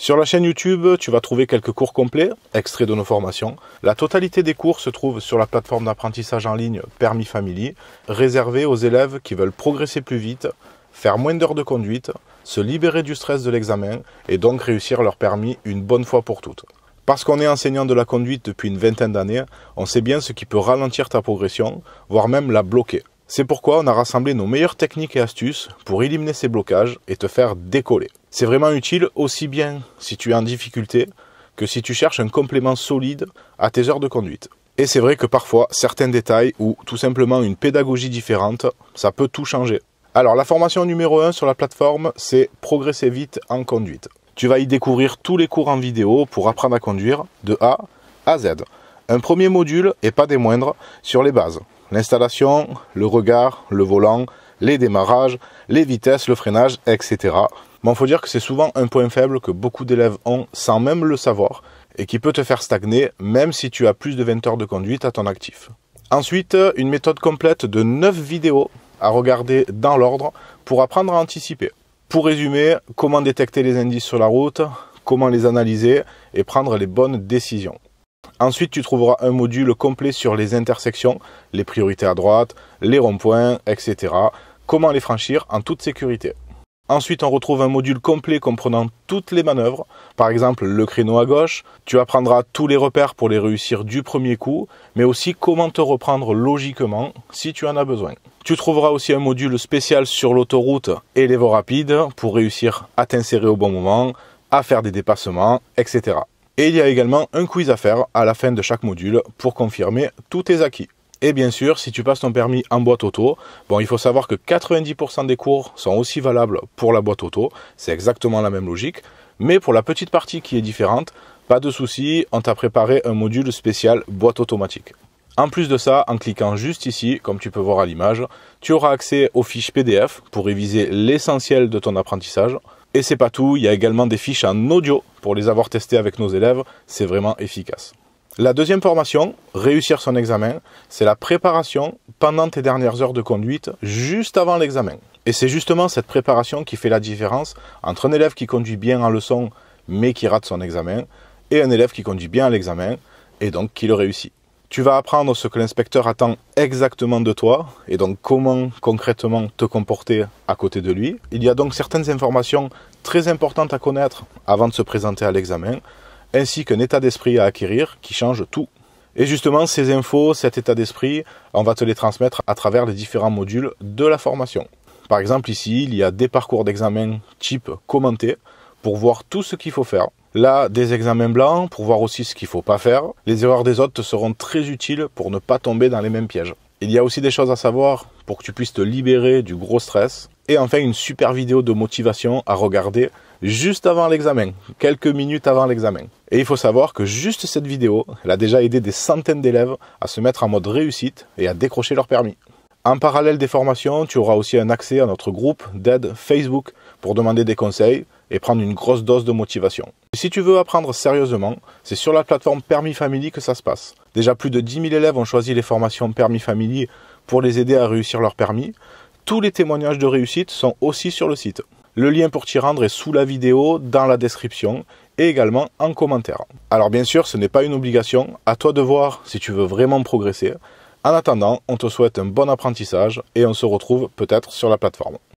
Sur la chaîne YouTube, tu vas trouver quelques cours complets, extraits de nos formations. La totalité des cours se trouve sur la plateforme d'apprentissage en ligne Permis Family, réservée aux élèves qui veulent progresser plus vite, faire moins d'heures de conduite, se libérer du stress de l'examen et donc réussir leur permis une bonne fois pour toutes. Parce qu'on est enseignant de la conduite depuis une vingtaine d'années, on sait bien ce qui peut ralentir ta progression, voire même la bloquer. C'est pourquoi on a rassemblé nos meilleures techniques et astuces pour éliminer ces blocages et te faire décoller. C'est vraiment utile aussi bien si tu es en difficulté que si tu cherches un complément solide à tes heures de conduite. Et c'est vrai que parfois, certains détails ou tout simplement une pédagogie différente, ça peut tout changer. Alors la formation numéro 1 sur la plateforme, c'est Progresser vite en conduite. Tu vas y découvrir tous les cours en vidéo pour apprendre à conduire de A à Z. Un premier module, et pas des moindres, sur les bases. L'installation, le regard, le volant, les démarrages, les vitesses, le freinage, etc. il faut dire que c'est souvent un point faible que beaucoup d'élèves ont sans même le savoir et qui peut te faire stagner même si tu as plus de 20 heures de conduite à ton actif. Ensuite, une méthode complète de 9 vidéos à regarder dans l'ordre pour apprendre à anticiper. Pour résumer, comment détecter les indices sur la route, comment les analyser et prendre les bonnes décisions. Ensuite, tu trouveras un module complet sur les intersections, les priorités à droite, les ronds-points, etc comment les franchir en toute sécurité. Ensuite, on retrouve un module complet comprenant toutes les manœuvres, par exemple le créneau à gauche, tu apprendras tous les repères pour les réussir du premier coup, mais aussi comment te reprendre logiquement si tu en as besoin. Tu trouveras aussi un module spécial sur l'autoroute et les voies rapides pour réussir à t'insérer au bon moment, à faire des dépassements, etc. Et il y a également un quiz à faire à la fin de chaque module pour confirmer tous tes acquis. Et bien sûr, si tu passes ton permis en boîte auto, bon, il faut savoir que 90% des cours sont aussi valables pour la boîte auto, c'est exactement la même logique, mais pour la petite partie qui est différente, pas de souci, on t'a préparé un module spécial boîte automatique. En plus de ça, en cliquant juste ici, comme tu peux voir à l'image, tu auras accès aux fiches PDF pour réviser l'essentiel de ton apprentissage. Et c'est pas tout, il y a également des fiches en audio pour les avoir testées avec nos élèves, c'est vraiment efficace. La deuxième formation, réussir son examen, c'est la préparation pendant tes dernières heures de conduite, juste avant l'examen. Et c'est justement cette préparation qui fait la différence entre un élève qui conduit bien en leçon mais qui rate son examen, et un élève qui conduit bien à l'examen et donc qui le réussit. Tu vas apprendre ce que l'inspecteur attend exactement de toi et donc comment concrètement te comporter à côté de lui. Il y a donc certaines informations très importantes à connaître avant de se présenter à l'examen ainsi qu'un état d'esprit à acquérir qui change tout. Et justement, ces infos, cet état d'esprit, on va te les transmettre à travers les différents modules de la formation. Par exemple, ici, il y a des parcours d'examen type commenté pour voir tout ce qu'il faut faire. Là, des examens blancs pour voir aussi ce qu'il ne faut pas faire. Les erreurs des autres seront très utiles pour ne pas tomber dans les mêmes pièges. Il y a aussi des choses à savoir pour que tu puisses te libérer du gros stress. Et enfin, une super vidéo de motivation à regarder juste avant l'examen, quelques minutes avant l'examen. Et il faut savoir que juste cette vidéo, elle a déjà aidé des centaines d'élèves à se mettre en mode réussite et à décrocher leur permis. En parallèle des formations, tu auras aussi un accès à notre groupe d'aide Facebook pour demander des conseils et prendre une grosse dose de motivation. Si tu veux apprendre sérieusement, c'est sur la plateforme Permis Family que ça se passe. Déjà plus de 10 000 élèves ont choisi les formations Permis Family pour les aider à réussir leur permis. Tous les témoignages de réussite sont aussi sur le site. Le lien pour t'y rendre est sous la vidéo, dans la description, et également en commentaire. Alors bien sûr, ce n'est pas une obligation, à toi de voir si tu veux vraiment progresser. En attendant, on te souhaite un bon apprentissage et on se retrouve peut-être sur la plateforme.